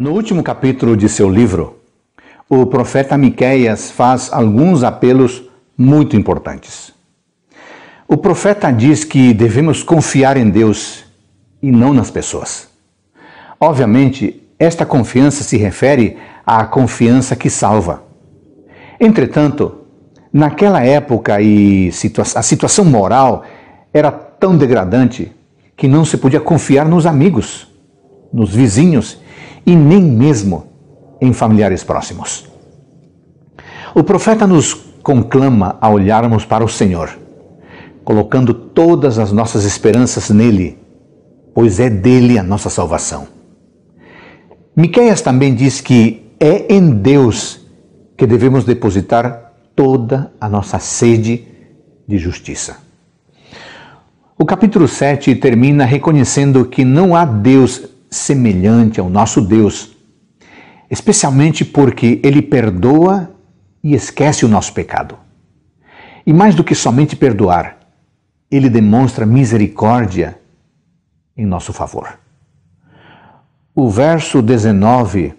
No último capítulo de seu livro, o profeta Miqueias faz alguns apelos muito importantes. O profeta diz que devemos confiar em Deus e não nas pessoas. Obviamente, esta confiança se refere à confiança que salva. Entretanto, naquela época e situa a situação moral era tão degradante que não se podia confiar nos amigos, nos vizinhos e nem mesmo em familiares próximos. O profeta nos conclama a olharmos para o Senhor, colocando todas as nossas esperanças nele, pois é dele a nossa salvação. Miqueias também diz que é em Deus que devemos depositar toda a nossa sede de justiça. O capítulo 7 termina reconhecendo que não há Deus semelhante ao nosso Deus, especialmente porque ele perdoa e esquece o nosso pecado. E mais do que somente perdoar, ele demonstra misericórdia em nosso favor. O verso 19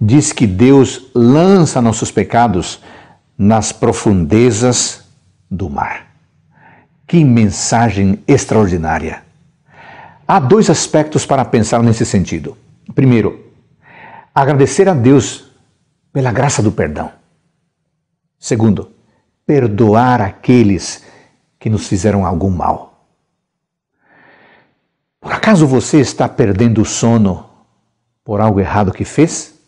diz que Deus lança nossos pecados nas profundezas do mar. Que mensagem extraordinária! Há dois aspectos para pensar nesse sentido. Primeiro, agradecer a Deus pela graça do perdão. Segundo, perdoar aqueles que nos fizeram algum mal. Por acaso você está perdendo o sono por algo errado que fez?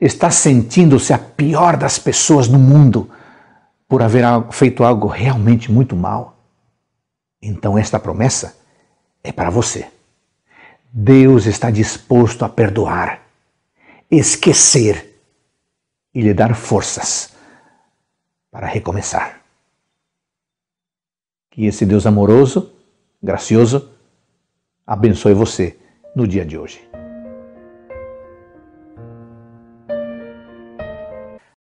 Está sentindo-se a pior das pessoas no mundo por haver feito algo realmente muito mal? Então, esta promessa é para você. Deus está disposto a perdoar, esquecer e lhe dar forças para recomeçar. Que esse Deus amoroso, gracioso, abençoe você no dia de hoje.